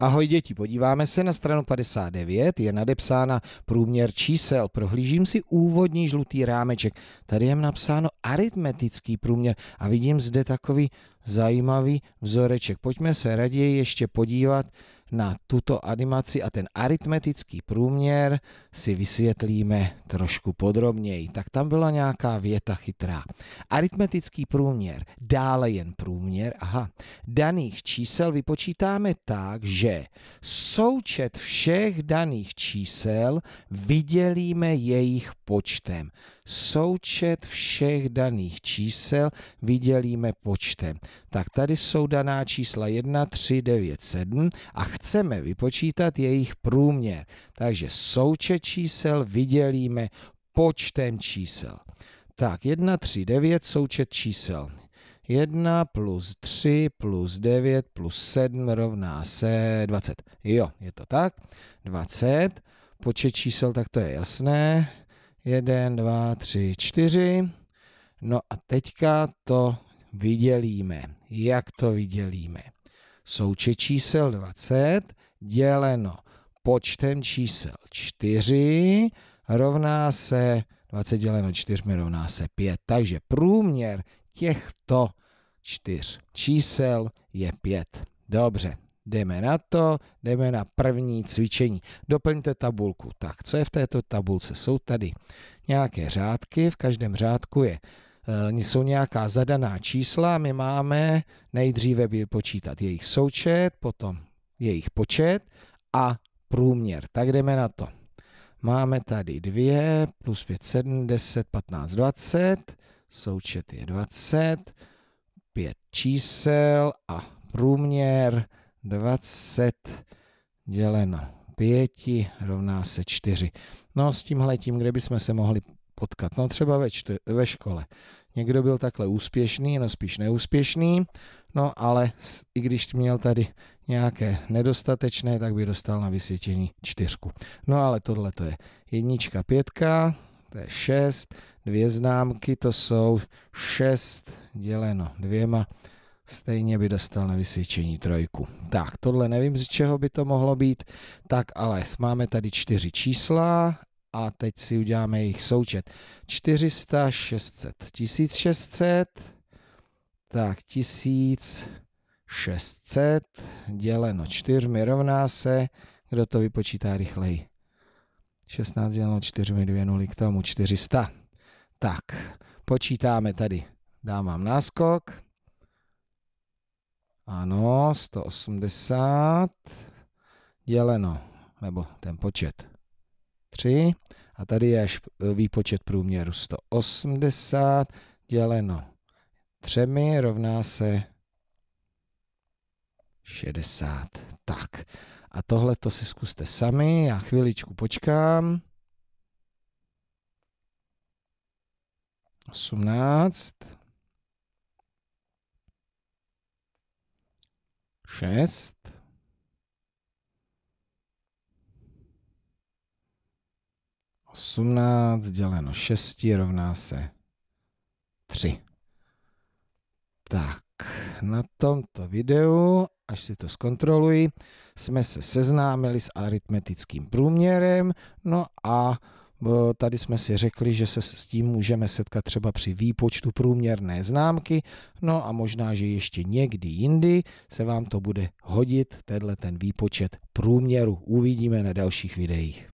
Ahoj děti, podíváme se na stranu 59, je nadepsána průměr čísel. Prohlížím si úvodní žlutý rámeček. Tady je napsáno aritmetický průměr a vidím zde takový zajímavý vzoreček. Pojďme se raději ještě podívat na tuto animaci a ten aritmetický průměr si vysvětlíme trošku podrobněji. Tak tam byla nějaká věta chytrá. Aritmetický průměr, dále jen průměr, aha, daných čísel vypočítáme tak, že součet všech daných čísel vydělíme jejich počtem. Součet všech daných čísel vydělíme počtem. Tak tady jsou daná čísla 1, 3, 9, 7 a chceme vypočítat jejich průměr. Takže součet čísel vydělíme počtem čísel. Tak 1, 3, 9, součet čísel. 1 plus 3 plus 9 plus 7 rovná se 20. Jo, je to tak. 20. Počet čísel, tak to je jasné. Jeden, dva, tři, čtyři. No a teďka to vydělíme. Jak to vydělíme? Součet čísel 20 děleno počtem čísel 4 rovná se 20 děleno 4 rovná se 5. Takže průměr těchto čtyř čísel je 5. Dobře, Jdeme na to, jdeme na první cvičení. Doplňte tabulku. Tak, co je v této tabulce? Jsou tady nějaké řádky, v každém řádku je eh, jsou nějaká zadaná čísla, my máme nejdříve počítat jejich součet, potom jejich počet a průměr. Tak jdeme na to. Máme tady 2 plus 5, 7, 10, 15, 20. Součet je 20, 5 čísel a průměr 20 děleno 5 rovná se 4. No s tím, kde bychom se mohli potkat? No třeba ve, čty, ve škole. Někdo byl takhle úspěšný, no spíš neúspěšný, no ale i když měl tady nějaké nedostatečné, tak by dostal na vysvětlení čtyřku. No ale tohle to je jednička, pětka, to je šest, dvě známky, to jsou šest děleno dvěma, stejně by dostal na vysvědčení trojku. Tak, tohle nevím, z čeho by to mohlo být, tak ale máme tady čtyři čísla a teď si uděláme jejich součet. 400, 600, 1600, tak 1600 děleno čtyřmi rovná se, kdo to vypočítá rychleji. 16 děleno čtyřmi dvě nuly k tomu, 400. Tak, počítáme tady, dám vám náskok, ano, 180 děleno, nebo ten počet 3. A tady je e, výpočet průměru 180 děleno 3 rovná se 60. Tak. A tohle to si zkuste sami, já chviličku počkám. 18. šest, osmnáct děleno šesti rovná se tři. Tak, na tomto videu, až si to zkontroluji, jsme se seznámili s aritmetickým průměrem, no a Tady jsme si řekli, že se s tím můžeme setkat třeba při výpočtu průměrné známky, no a možná, že ještě někdy jindy se vám to bude hodit, tenhle ten výpočet průměru. Uvidíme na dalších videích.